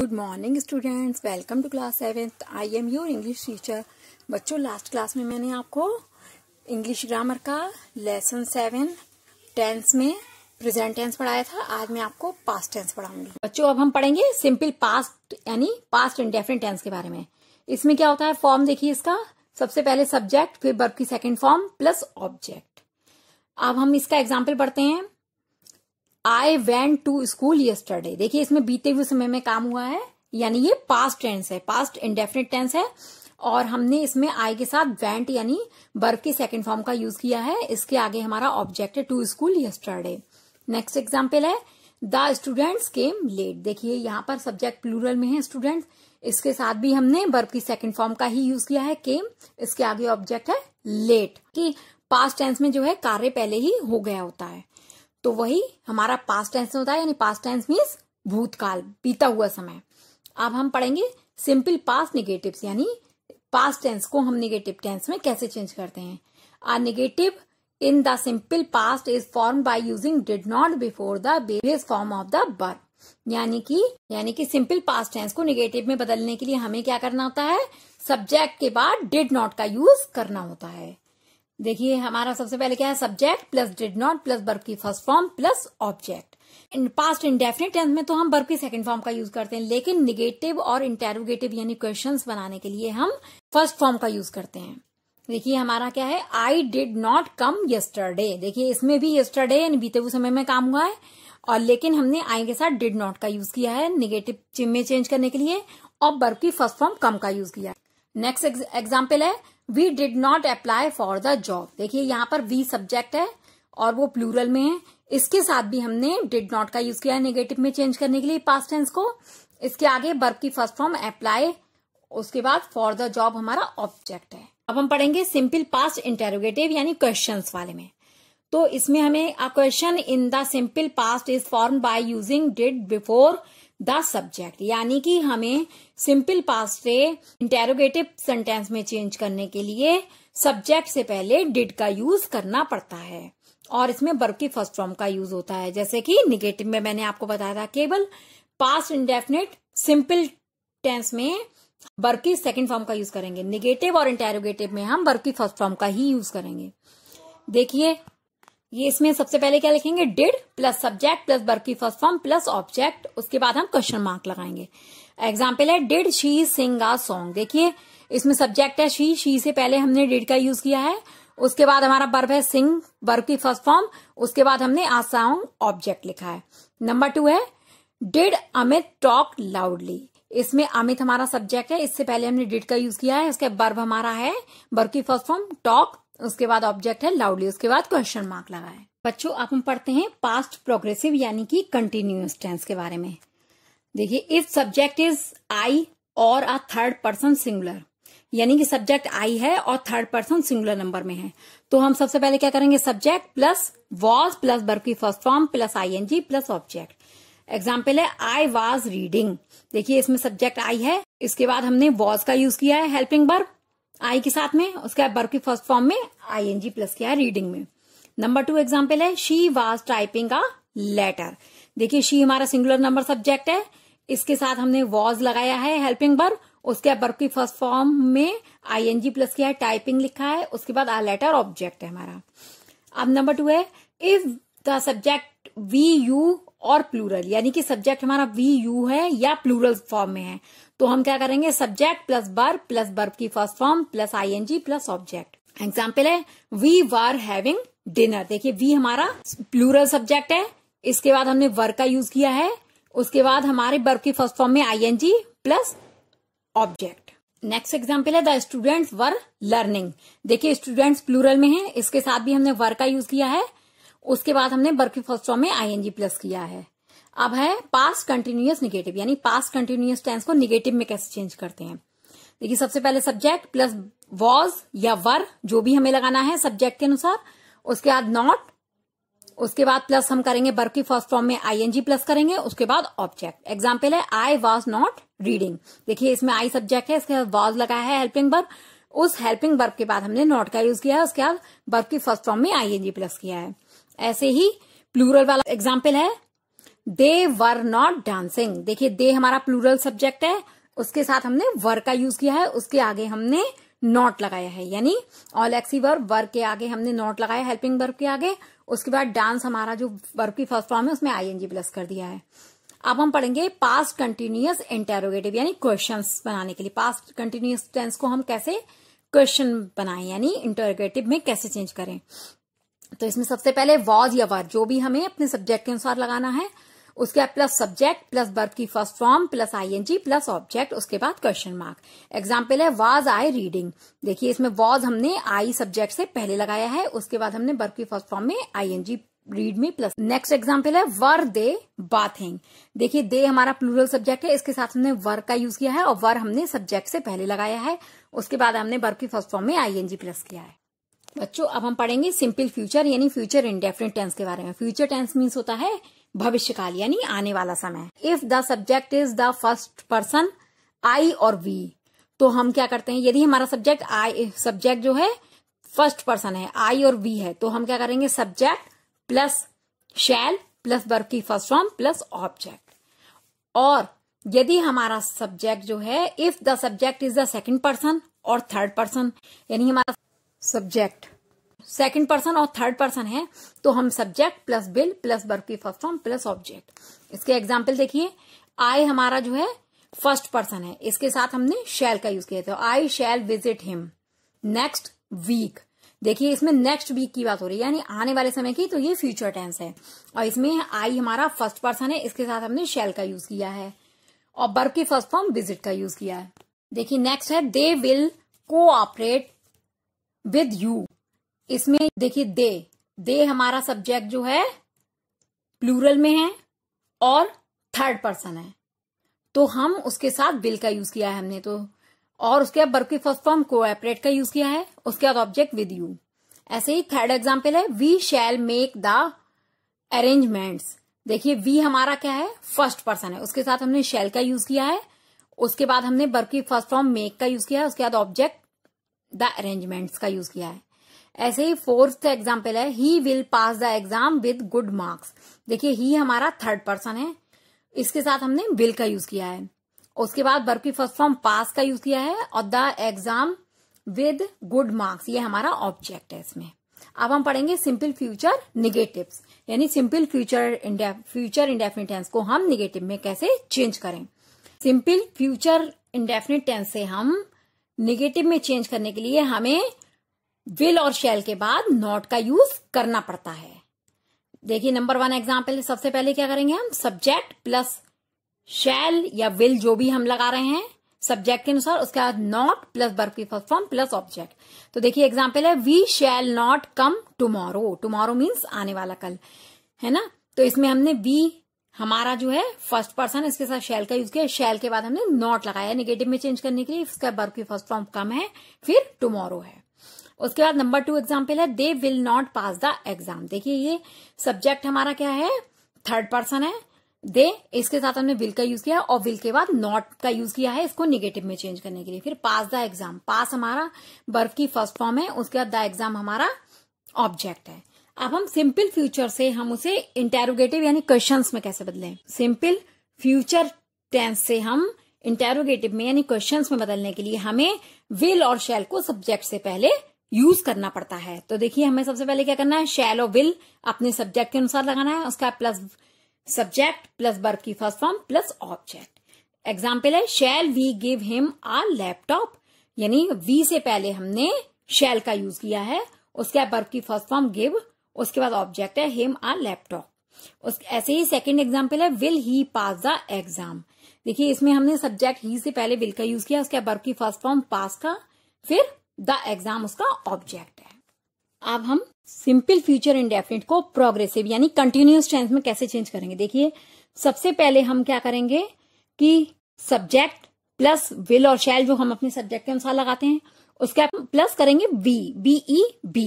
good morning students welcome to class seventh I am your English teacher बच्चों last class में मैंने आपको English grammar का lesson seven tense में present tense पढ़ाया था आज मैं आपको पास्ट टेंस पढ़ाऊंगी बच्चों अब हम पढ़ेंगे सिंपल पास्ट यानी पास्ट इंडेफिनेट टेंस के बारे में इसमें क्या होता है फॉर्म देखिए इसका सबसे पहले सब्जेक्ट फिर बर्फ की सेकेंड फॉर्म प्लस ऑब्जेक्ट अब हम इसका एग्जाम्पल पढ़ते हैं I went to school yesterday देखिए इसमें बीते हुए समय में काम हुआ है यानी ये पास्ट टेंस है पास्ट इंडेफिनेट टेंस है और हमने इसमें आई के साथ वेंट यानी बर्फ के सेकंड फॉर्म का यूज किया है इसके आगे हमारा ऑब्जेक्ट है to school yesterday next example है द स्टूडेंट्स केम लेट देखिए यहाँ पर सब्जेक्ट प्लूरल में है स्टूडेंट इसके साथ भी हमने बर्फ की सेकेंड फॉर्म का ही यूज किया है केम इसके आगे ऑब्जेक्ट है लेट की पास्ट टेंस में जो है कार्य पहले ही हो गया होता है तो वही हमारा पास्ट टेंस होता है यानी पास्ट टेंस मीन्स भूतकाल बीता हुआ समय अब हम पढ़ेंगे सिंपल पास्ट निगेटिव यानी पास्ट टेंस को हम निगेटिव टेंस में कैसे चेंज करते हैं a negative in the simple past is form by using did not before the base form of the बर्थ यानी कि यानी कि सिंपल पास्ट टेंस को निगेटिव में बदलने के लिए हमें क्या करना होता है सब्जेक्ट के बाद डिड नॉट का यूज करना होता है देखिए हमारा सबसे पहले क्या है subject plus did not plus verb की first form plus object in past indefinite tense में तो हम बर्फ की सेकंड फॉर्म का यूज करते हैं लेकिन निगेटिव और इंटेरोगेटिव यानी क्वेश्चन बनाने के लिए हम फर्स्ट फॉर्म का यूज करते हैं देखिए हमारा क्या है I did not come yesterday देखिए इसमें भी यस्टरडे यानी बीते हुए समय में काम हुआ है और लेकिन हमने आई के साथ डिड नॉट का यूज किया है निगेटिव चिम में चेंज करने के लिए और बर्फ की फर्स्ट फॉर्म कम का यूज किया है नेक्स्ट एग्जाम्पल है we did not apply for the job देखिए यहाँ पर वी सब्जेक्ट है और वो प्लूरल में है इसके साथ भी हमने डिड नॉट का यूज किया है नेगेटिव में चेंज करने के लिए पास्ट टेंस को इसके आगे वर्ब की फर्स्ट फॉर्म अप्लाई उसके बाद फॉर द जॉब हमारा ऑब्जेक्ट है अब हम पढ़ेंगे सिंपल पास्ट इंटेरोगेटिव यानी क्वेश्चन वाले में तो इसमें हमें question in the simple past is form by using did before the subject यानी कि हमें सिंपल पास्ट से इंटेरोगेटिव सेंटेंस में चेंज करने के लिए सब्जेक्ट से पहले डिड का यूज करना पड़ता है और इसमें वर्ब की फर्स्ट फॉर्म का यूज होता है जैसे कि निगेटिव में मैंने आपको बताया था केवल पास्ट इंडेफिनेट सिंपल टेंस में वर्ब की सेकेंड फॉर्म का यूज करेंगे निगेटिव और इंटेरोगेटिव में हम वर्ब की फर्स्ट फॉर्म का ही यूज करेंगे देखिए ये इसमें सबसे पहले क्या लिखेंगे did plus subject plus verb की फर्स्ट फॉर्म प्लस ऑब्जेक्ट उसके बाद हम क्वेश्चन मार्क लगाएंगे एग्जाम्पल है did she sing a song देखिए इसमें सब्जेक्ट है शी शी से पहले हमने डिड का यूज किया है उसके बाद हमारा बर्ब है सिंग बर्ब की फर्स्ट फॉर्म उसके बाद हमने आ सॉन्ग ऑब्जेक्ट लिखा है नंबर टू है डिड अमित टॉक लाउडली इसमें अमित हमारा सब्जेक्ट है इससे पहले हमने डिड का यूज किया है इसका बर्ब हमारा है बर्ब की फर्स्ट फॉर्म टॉक उसके बाद ऑब्जेक्ट है लाउडली उसके बाद क्वेश्चन मार्क लगा है बच्चों आप हम पढ़ते हैं पास्ट प्रोग्रेसिव यानी कि कंटिन्यूस टेंस के बारे में देखिए इफ सब्जेक्ट इज आई और आ थर्ड पर्सन सिंगुलर यानी कि सब्जेक्ट आई है और थर्ड पर्सन सिंगुलर नंबर में है तो हम सबसे पहले क्या करेंगे subject plus was plus verb की first form plus ING plus object example है आई वॉज रीडिंग देखिए इसमें सब्जेक्ट आई है इसके बाद हमने वॉज का यूज किया है हेल्पिंग बर्फ आई के साथ में उसके बाद बर्फ की फर्स्ट फॉर्म में आई एन जी प्लस किया है रीडिंग में नंबर टू एग्जाम्पल है she was typing a letter देखिए शी हमारा सिंगुलर नंबर सब्जेक्ट है इसके साथ हमने वॉज लगाया है हेल्पिंग बर्फ उसके बाद बर्फ की फर्स्ट फॉर्म में आई एन जी प्लस किया है टाइपिंग लिखा है उसके बाद आ लेटर ऑब्जेक्ट है हमारा अब नंबर टू है if the subject we you और प्लूरल यानी कि सब्जेक्ट हमारा वी यू है या प्लूरल फॉर्म में है तो हम क्या करेंगे subject plus were plus verb की first form plus ING plus object example है वी वर हैविंग डिनर देखिए वी हमारा प्लूरल सब्जेक्ट है इसके बाद हमने वर का यूज किया है उसके बाद हमारे बर्फ की फर्स्ट फॉर्म में ING plus object next example है द स्टूडेंट्स वर लर्निंग देखिए स्टूडेंट्स प्लूरल में है इसके साथ भी हमने वर का यूज किया है उसके बाद हमने बर्फी फर्स्ट फॉर्म में आईएनजी प्लस किया है अब है पास्ट कंटिन्यूस निगेटिव यानी पास्ट कंटिन्यूस टेंस को निगेटिव में कैसे चेंज करते हैं देखिए सबसे पहले सब्जेक्ट प्लस वॉज या वर जो भी हमें लगाना है सब्जेक्ट के अनुसार उसके बाद नॉट उसके बाद प्लस हम करेंगे बर्फ की फर्स्ट फॉर्म में आईएनजी प्लस करेंगे उसके बाद ऑब्जेक्ट एग्जाम्पल है आई वॉज नॉट रीडिंग देखिए इसमें आई सब्जेक्ट है इसके बाद वॉज लगाया है हेल्पिंग बर्फ उस हेल्पिंग बर्फ के बाद हमने नॉट का यूज किया है उसके बाद बर्फ की फर्स्ट फॉर्म में आईएनजी प्लस किया है ऐसे ही प्लूरल वाला एग्जाम्पल है दे वर नॉट डांसिंग देखिए दे हमारा प्लूरल सब्जेक्ट है उसके साथ हमने वर का यूज किया है उसके आगे हमने नॉट लगाया है यानी ऑल एक्सी वर्ब वर के आगे हमने नॉट लगाया हेल्पिंग वर्ब के आगे उसके बाद डांस हमारा जो वर्ब की फर्स्ट फॉर्म है उसमें आईएनजी प्लस कर दिया है अब हम पढ़ेंगे पास्ट कंटिन्यूअस इंटेरोगेटिव यानी क्वेश्चन बनाने के लिए पास्ट कंटिन्यूअस टेंस को हम कैसे क्वेश्चन बनाएं यानी इंटेरोगेटिव में कैसे चेंज करें तो इसमें सबसे पहले वॉज या वर जो भी हमें अपने सब्जेक्ट के अनुसार लगाना है उसके बाद प्लस सब्जेक्ट प्लस वर्ब की first form plus ING plus object उसके बाद क्वेश्चन मार्क एग्जाम्पल है वॉज आई रीडिंग देखिए इसमें वॉज हमने आई सब्जेक्ट से पहले लगाया है उसके बाद हमने वर्ब की फर्स्ट फॉर्म में आईएनजी रीड में प्लस नेक्स्ट एग्जाम्पल है वर दे बाथिंग देखिए दे हमारा प्लूरल सब्जेक्ट है इसके साथ हमने वर का यूज किया है और वर हमने सब्जेक्ट से पहले लगाया है उसके बाद हमने वर्ब की फर्स्ट फॉर्म में आईएनजी प्लस किया है बच्चों अब हम पढ़ेंगे सिंपल फ्यूचर यानी फ्यूचर डेफिनेट टेंस के बारे में फ्यूचर टेंस मीन्स होता है भविष्यकाल यानी आने वाला समय if the subject is the first person I और वी तो हम क्या करते हैं यदि हमारा सब्जेक्ट आई सब्जेक्ट जो है फर्स्ट पर्सन है आई और वी है तो हम क्या करेंगे subject plus shall plus verb की फर्स्ट फॉर्म प्लस ऑब्जेक्ट और यदि हमारा सब्जेक्ट जो है if the subject is the second person और थर्ड पर्सन यानी हमारा सब्जेक्ट सेकंड पर्सन और थर्ड पर्सन है तो हम subject plus will plus verb की फर्स्ट फॉर्म प्लस ऑब्जेक्ट इसके एग्जाम्पल देखिए आई हमारा जो है फर्स्ट पर्सन है इसके साथ हमने शेल का यूज किया था I shall visit him next week देखिए इसमें नेक्स्ट वीक की बात हो रही है यानी आने वाले समय की तो ये फ्यूचर टेंस है और इसमें आई हमारा फर्स्ट पर्सन है इसके साथ हमने शेल का यूज किया है और बर्फ की फर्स्ट फॉर्म विजिट का यूज किया है देखिए नेक्स्ट है they will cooperate with you इसमें देखिए दे दे हमारा सब्जेक्ट जो है प्लूरल में है और थर्ड पर्सन है तो हम उसके साथ बिल का यूज किया है हमने तो और उसके बाद बर्फी की फर्स्ट फॉर्म कोऑपरेट का यूज किया है उसके बाद ऑब्जेक्ट विद यू ऐसे ही थर्ड एग्जाम्पल है we shall make the arrangements देखिए वी हमारा क्या है फर्स्ट पर्सन है उसके साथ हमने शैल का यूज किया है उसके बाद हमने बर्फी की फर्स्ट फॉर्म मेक का यूज किया है उसके बाद ऑब्जेक्ट द अरेंजमेंट्स का यूज किया है ऐसे ही फोर्थ एग्जाम्पल है he will pass the exam with good marks देखिए ही हमारा थर्ड पर्सन है इसके साथ हमने विल का यूज किया है उसके बाद वर्क की फर्स्ट फॉर्म पास का यूज किया है और the exam with good marks ये हमारा ऑब्जेक्ट है इसमें अब हम पढ़ेंगे सिंपल फ्यूचर निगेटिव यानी simple future future indefinite tense को हम निगेटिव में कैसे चेंज करें सिंपल फ्यूचर इंडेफिनिट टेंस से हम नेगेटिव में चेंज करने के लिए हमें विल और शेल के बाद नॉट का यूज करना पड़ता है देखिए नंबर वन एग्जाम्पल सबसे पहले क्या करेंगे हम सब्जेक्ट प्लस शेल या विल जो भी हम लगा रहे हैं सब्जेक्ट के अनुसार उसके बाद नॉट प्लस बर्फ की फर्स्ट फॉर्म प्लस ऑब्जेक्ट तो देखिए एग्जाम्पल है we shall not come tomorrow tomorrow means आने वाला कल है ना तो इसमें हमने वी हमारा जो है फर्स्ट पर्सन इसके साथ शेल का यूज किया शेल के बाद हमने नॉट लगाया नेगेटिव में चेंज करने के लिए इसका बर्फ की फर्स्ट फॉर्म कम है फिर टुमोरो है उसके बाद नंबर टू एग्जाम्पल है they will not pass the exam देखिए ये सब्जेक्ट हमारा क्या है थर्ड पर्सन है दे इसके साथ हमने विल का यूज किया और विल के बाद नॉट का यूज किया है इसको निगेटिव में चेंज करने के लिए फिर पास द एग्जाम पास हमारा बर्फ की फर्स्ट फॉर्म है उसके बाद द एग्जाम हमारा ऑब्जेक्ट है अब हम सिंपल फ्यूचर से हम उसे इंटेरोगेटिव यानी क्वेश्चंस में कैसे बदलें सिंपल फ्यूचर टेंस से हम इंटेरोगेटिव में यानी क्वेश्चंस में बदलने के लिए हमें विल और शैल को सब्जेक्ट से पहले यूज करना पड़ता है तो देखिए हमें सबसे पहले क्या करना है शैल और विल अपने सब्जेक्ट के अनुसार लगाना है उसका प्लस सब्जेक्ट प्लस वर्ब की first form plus object example है shall we give him a laptop यानी वी से पहले हमने शैल का यूज किया है उसके बाद वर्ब की फर्स्ट फॉर्म गिव उसके बाद ऑब्जेक्ट है हिम आ लैपटॉप उस ऐसे ही सेकंड एग्जाम्पल है will he pass the exam देखिए इसमें हमने सब्जेक्ट ही से पहले विल का यूज किया उसके बाद की फर्स्ट फॉर्म पास का फिर द एग्जाम उसका ऑब्जेक्ट है अब हम सिंपल फ्यूचर इंडेफिनिट को प्रोग्रेसिव यानी कंटिन्यूस टेंस में कैसे चेंज करेंगे देखिए सबसे पहले हम क्या करेंगे कि सब्जेक्ट प्लस विल और शैल जो हम अपने सब्जेक्ट के अनुसार लगाते हैं उसके आप प्लस करेंगे बी बी बी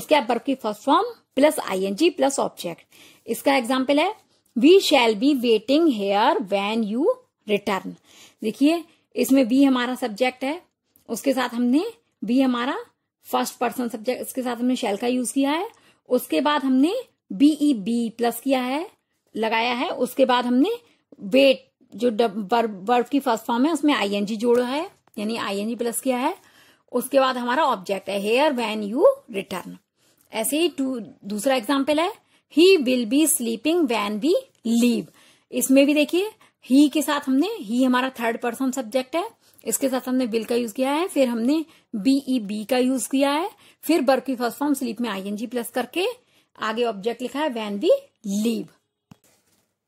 उसके आप वर्ब की first form plus I N G plus object इसका एग्जाम्पल है we shall be waiting here when you return देखिए इसमें बी हमारा सब्जेक्ट है उसके साथ हमने बी हमारा फर्स्ट पर्सन सब्जेक्ट इसके साथ हमने शैल का यूज किया है उसके बाद हमने बीई बी प्लस किया है लगाया है उसके बाद हमने वेट जो वर्ब की फर्स्ट फॉर्म है उसमें आईएनजी जोड़ा है यानी आईएनजी प्लस किया है उसके बाद हमारा ऑब्जेक्ट है हेयर वैन यू रिटर्न ऐसे ही दूसरा एग्जाम्पल है he will be sleeping when we leave इसमें भी देखिए ही के साथ हमने ही हमारा थर्ड पर्सन सब्जेक्ट है इसके साथ हमने बिल का यूज किया है फिर हमने बीई बी का यूज किया है फिर बर्क की फर्स्ट फॉर्म स्लीप में आईएनजी प्लस करके आगे ऑब्जेक्ट लिखा है वैन वी लीव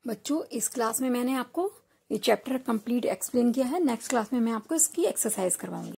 बच्चों इस क्लास में मैंने आपको ये चैप्टर कंप्लीट एक्सप्लेन किया है नेक्स्ट क्लास में मैं आपको इसकी एक्सरसाइज करवाऊंगी